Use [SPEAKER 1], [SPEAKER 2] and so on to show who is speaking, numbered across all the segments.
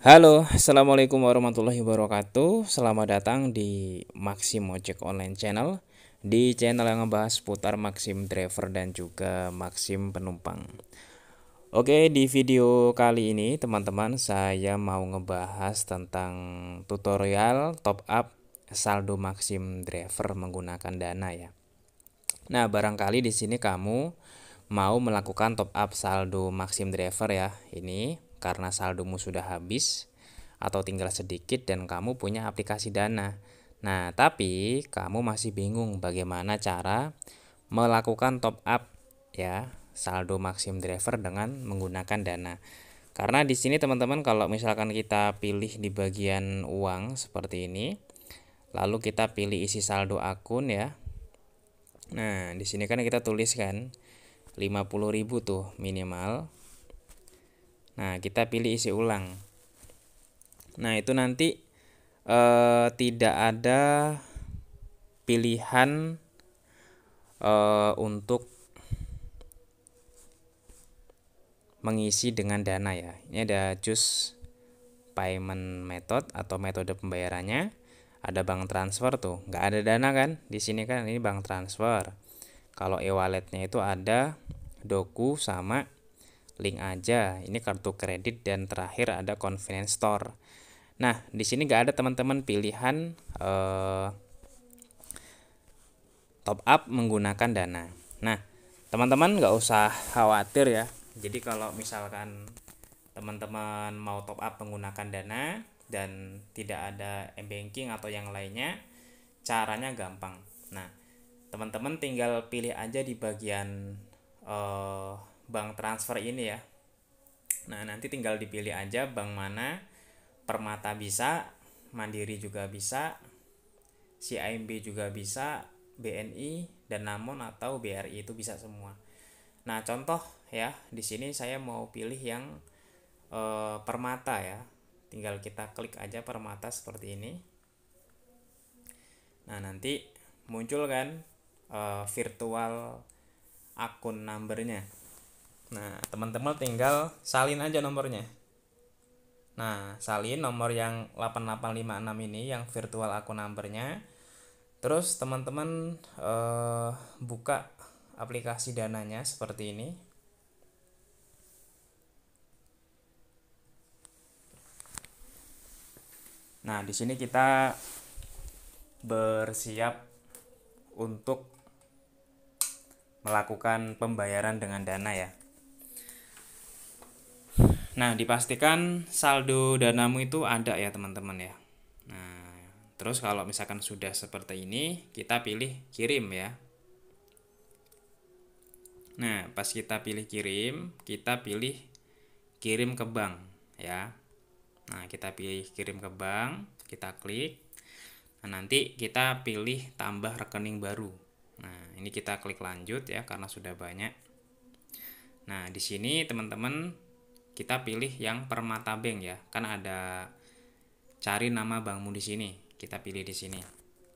[SPEAKER 1] Halo, Assalamualaikum warahmatullahi wabarakatuh Selamat datang di Maxim Ojek Online Channel Di channel yang ngebahas putar Maxim Driver dan juga Maxim Penumpang Oke, di video kali ini teman-teman saya mau ngebahas tentang tutorial top up saldo Maxim Driver menggunakan Dana ya Nah, barangkali di sini kamu mau melakukan top up saldo Maxim Driver ya Ini karena saldomu sudah habis atau tinggal sedikit dan kamu punya aplikasi Dana. Nah, tapi kamu masih bingung bagaimana cara melakukan top up ya saldo maksimum Driver dengan menggunakan Dana. Karena di sini teman-teman kalau misalkan kita pilih di bagian uang seperti ini, lalu kita pilih isi saldo akun ya. Nah, di sini kan kita tuliskan 50.000 tuh minimal. Nah, kita pilih isi ulang. Nah, itu nanti eh, tidak ada pilihan eh, untuk mengisi dengan dana ya. Ini ada choose payment method atau metode pembayarannya. Ada bank transfer tuh, nggak ada dana kan? Di sini kan ini bank transfer. Kalau e-walletnya itu ada doku sama link aja. Ini kartu kredit dan terakhir ada convenience store. Nah, di sini nggak ada teman-teman pilihan eh, top up menggunakan dana. Nah, teman-teman nggak usah khawatir ya. Jadi kalau misalkan teman-teman mau top up menggunakan dana dan tidak ada m-banking atau yang lainnya, caranya gampang. Nah, teman-teman tinggal pilih aja di bagian eh, bank transfer ini ya. Nah, nanti tinggal dipilih aja bank mana. Permata bisa, Mandiri juga bisa, CIMB juga bisa, BNI dan Namun atau BRI itu bisa semua. Nah, contoh ya, di sini saya mau pilih yang e, permata ya. Tinggal kita klik aja permata seperti ini. Nah, nanti muncul kan e, virtual akun numbernya Nah, teman-teman tinggal salin aja nomornya. Nah, salin nomor yang 8856 ini yang virtual akun numbernya. Terus teman-teman eh, buka aplikasi dananya seperti ini. Nah, di sini kita bersiap untuk melakukan pembayaran dengan dana ya. Nah, dipastikan saldo danamu itu ada ya, teman-teman ya. Nah, terus kalau misalkan sudah seperti ini, kita pilih kirim ya. Nah, pas kita pilih kirim, kita pilih kirim ke bank ya. Nah, kita pilih kirim ke bank, kita klik. Nah, nanti kita pilih tambah rekening baru. Nah, ini kita klik lanjut ya karena sudah banyak. Nah, di sini teman-teman kita pilih yang Permata Bank ya. Kan ada cari nama bankmu di sini. Kita pilih di sini.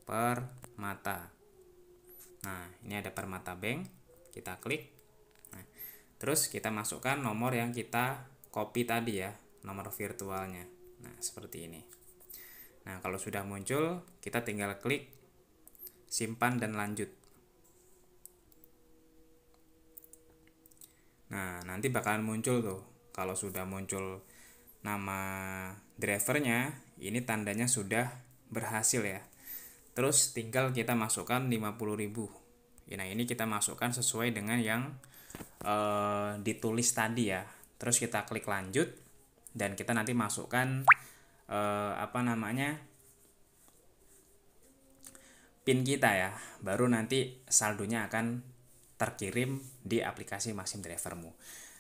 [SPEAKER 1] Permata. Nah, ini ada Permata Bank. Kita klik. Nah, terus kita masukkan nomor yang kita copy tadi ya, nomor virtualnya. Nah, seperti ini. Nah, kalau sudah muncul, kita tinggal klik simpan dan lanjut. Nah, nanti bakalan muncul tuh kalau sudah muncul nama drivernya ini tandanya sudah berhasil ya terus tinggal kita masukkan 50.000 ya, nah ini kita masukkan sesuai dengan yang eh, ditulis tadi ya terus kita klik lanjut dan kita nanti masukkan eh, apa namanya pin kita ya baru nanti saldonya akan terkirim di aplikasi Maxim Drivermu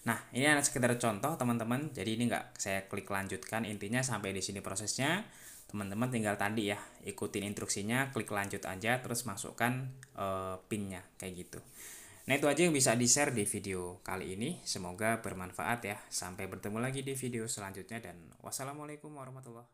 [SPEAKER 1] Nah, ini hanya sekedar contoh teman-teman. Jadi ini nggak saya klik lanjutkan. Intinya sampai di sini prosesnya. Teman-teman tinggal tadi ya, ikutin instruksinya, klik lanjut aja, terus masukkan e, pinnya kayak gitu. Nah itu aja yang bisa di-share di video kali ini. Semoga bermanfaat ya. Sampai bertemu lagi di video selanjutnya dan wassalamualaikum warahmatullahi